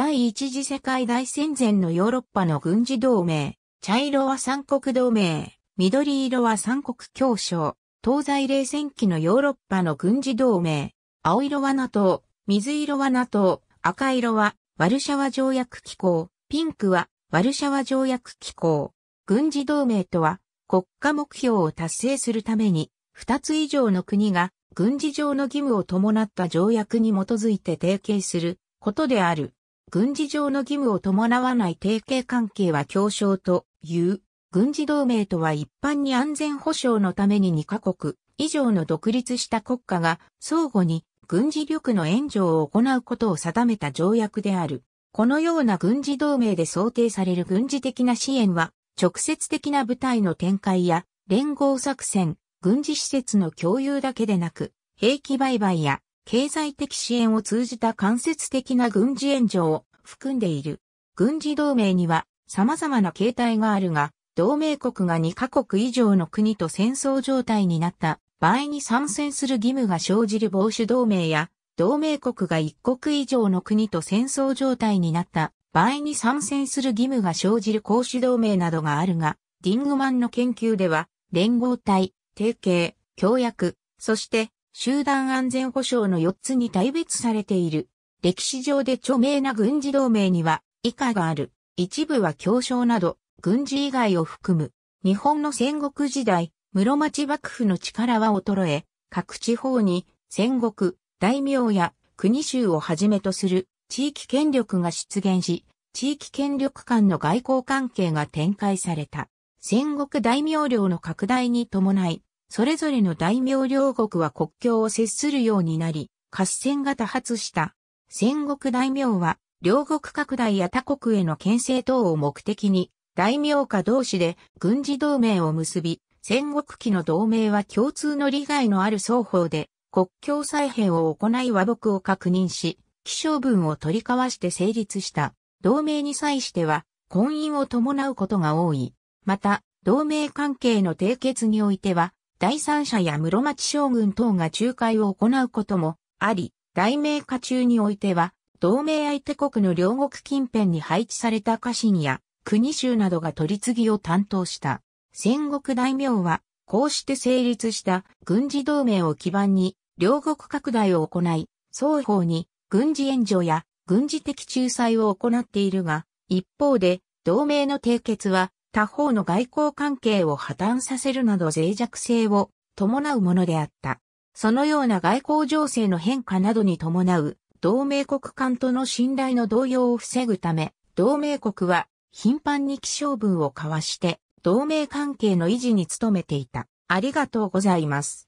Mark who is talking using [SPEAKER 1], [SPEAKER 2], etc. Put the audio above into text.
[SPEAKER 1] 第一次世界大戦前のヨーロッパの軍事同盟、茶色は三国同盟、緑色は三国協商、東西冷戦期のヨーロッパの軍事同盟、青色は NATO、水色は NATO、赤色はワルシャワ条約機構、ピンクはワルシャワ条約機構。軍事同盟とは国家目標を達成するために2つ以上の国が軍事上の義務を伴った条約に基づいて提携することである。軍事上の義務を伴わない提携関係は協商という。軍事同盟とは一般に安全保障のために2カ国以上の独立した国家が相互に軍事力の援助を行うことを定めた条約である。このような軍事同盟で想定される軍事的な支援は、直接的な部隊の展開や連合作戦、軍事施設の共有だけでなく、兵器売買や経済的支援を通じた間接的な軍事援助を含んでいる。軍事同盟には様々な形態があるが、同盟国が2カ国以上の国と戦争状態になった場合に参戦する義務が生じる防守同盟や、同盟国が1国以上の国と戦争状態になった場合に参戦する義務が生じる公主同盟などがあるが、ディングマンの研究では、連合体、提携、協約、そして集団安全保障の4つに大別されている。歴史上で著名な軍事同盟には以下がある。一部は協商など、軍事以外を含む。日本の戦国時代、室町幕府の力は衰え、各地方に戦国、大名や国衆をはじめとする地域権力が出現し、地域権力間の外交関係が展開された。戦国大名領の拡大に伴い、それぞれの大名両国は国境を接するようになり、合戦が多発した。戦国大名は、両国拡大や他国への牽制等を目的に、大名家同士で軍事同盟を結び、戦国期の同盟は共通の利害のある双方で、国境再編を行い和睦を確認し、気象文を取り交わして成立した。同盟に際しては、婚姻を伴うことが多い。また、同盟関係の締結においては、第三者や室町将軍等が仲介を行うこともあり、大名家中においては、同盟相手国の両国近辺に配置された家臣や国衆などが取り次ぎを担当した。戦国大名は、こうして成立した軍事同盟を基盤に、両国拡大を行い、双方に軍事援助や軍事的仲裁を行っているが、一方で、同盟の締結は他方の外交関係を破綻させるなど脆弱性を伴うものであった。そのような外交情勢の変化などに伴う同盟国間との信頼の動揺を防ぐため、同盟国は頻繁に気象文を交わして同盟関係の維持に努めていた。ありがとうございます。